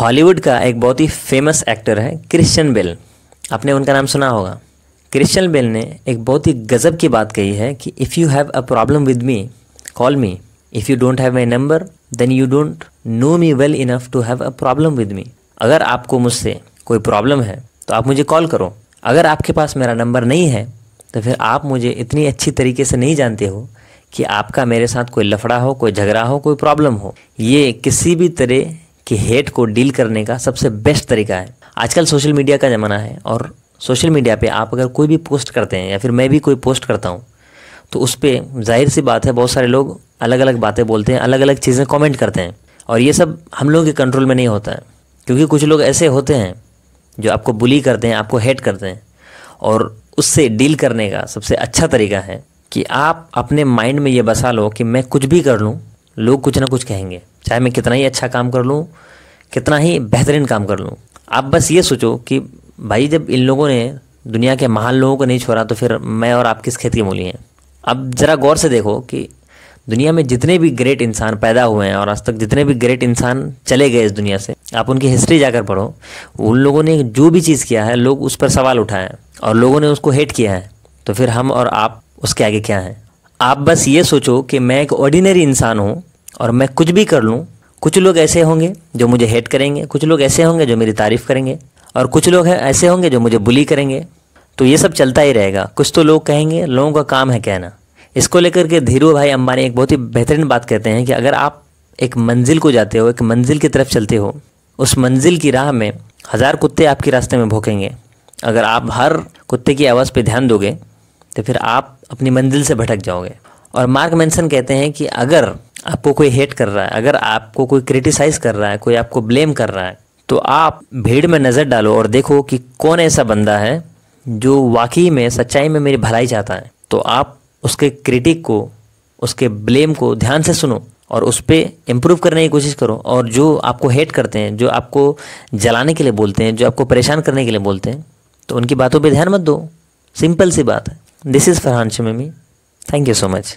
Hollywood का एक बहुत ही फेमस एक्टर है क्रिश्चियन बेल आपने उनका नाम सुना होगा क्रिश्चियन बेल ने एक बहुत ही गज़ब की बात कही है कि if you have a problem with me call me if you don't have my number then you don't know me well enough to have a problem with me अगर आपको मुझसे कोई प्रॉब्लम है तो आप मुझे कॉल करो अगर आपके पास मेरा नंबर नहीं है तो फिर आप मुझे इतनी अच्छी तरीके से नहीं जानते हो कि आपका मेरे साथ कोई लफड़ा हो कोई झगड़ा हो कोई प्रॉब्लम हो ये किसी भी तरह कि हेट को डील करने का सबसे बेस्ट तरीका है आजकल सोशल मीडिया का ज़माना है और सोशल मीडिया पे आप अगर कोई भी पोस्ट करते हैं या फिर मैं भी कोई पोस्ट करता हूँ तो उस पर जाहिर सी बात है बहुत सारे लोग अलग अलग बातें बोलते हैं अलग अलग चीज़ें कॉमेंट करते हैं और ये सब हम लोगों के कंट्रोल में नहीं होता है क्योंकि कुछ लोग ऐसे होते हैं जो आपको बुली करते हैं आपको हेट करते हैं और उससे डील करने का सबसे अच्छा तरीका है कि आप अपने माइंड में ये बसा लो कि मैं कुछ भी कर लूँ लोग कुछ ना कुछ कहेंगे चाहे मैं कितना ही अच्छा काम कर लूँ कितना ही बेहतरीन काम कर लूँ आप बस ये सोचो कि भाई जब इन लोगों ने दुनिया के महान लोगों को नहीं छोड़ा तो फिर मैं और आप किस खेत की मूली हैं अब ज़रा गौर से देखो कि दुनिया में जितने भी ग्रेट इंसान पैदा हुए हैं और आज तक जितने भी ग्रेट इंसान चले गए इस दुनिया से आप उनकी हिस्ट्री जाकर पढ़ो उन लोगों ने जो भी चीज़ किया है लोग उस पर सवाल उठाए हैं और लोगों ने उसको हेट किया है तो फिर हम और आप उसके आगे क्या हैं आप बस ये सोचो कि मैं एक ऑर्डिनरी इंसान हूँ और मैं कुछ भी कर लूँ कुछ लोग ऐसे होंगे जो मुझे हेट करेंगे कुछ लोग ऐसे होंगे जो मेरी तारीफ़ करेंगे और कुछ लोग हैं ऐसे होंगे जो मुझे बुली करेंगे तो ये सब चलता ही रहेगा कुछ तो लोग कहेंगे लोगों का काम है कहना इसको लेकर के धीरू भाई अंबानी एक बहुत ही बेहतरीन बात कहते हैं कि अगर आप एक मंजिल को जाते हो एक मंजिल की तरफ चलते हो उस मंजिल की राह में हज़ार कुत्ते आपके रास्ते में भोंकेंगे अगर आप हर कुत्ते की आवाज़ पर ध्यान दोगे तो फिर आप अपनी मंजिल से भटक जाओगे और मार्क मैंसन कहते हैं कि अगर आपको कोई हेट कर रहा है अगर आपको कोई क्रिटिसाइज़ कर रहा है कोई आपको ब्लेम कर रहा है तो आप भीड़ में नज़र डालो और देखो कि कौन ऐसा बंदा है जो वाकई में सच्चाई में मेरी भलाई चाहता है तो आप उसके क्रिटिक को उसके ब्लेम को ध्यान से सुनो और उस पर इम्प्रूव करने की कोशिश करो और जो आपको हेट करते हैं जो आपको जलाने के लिए बोलते हैं जो आपको परेशान करने के लिए बोलते हैं तो उनकी बातों पर ध्यान मत दो सिंपल सी बात है this is Farhan Shamimi thank you so much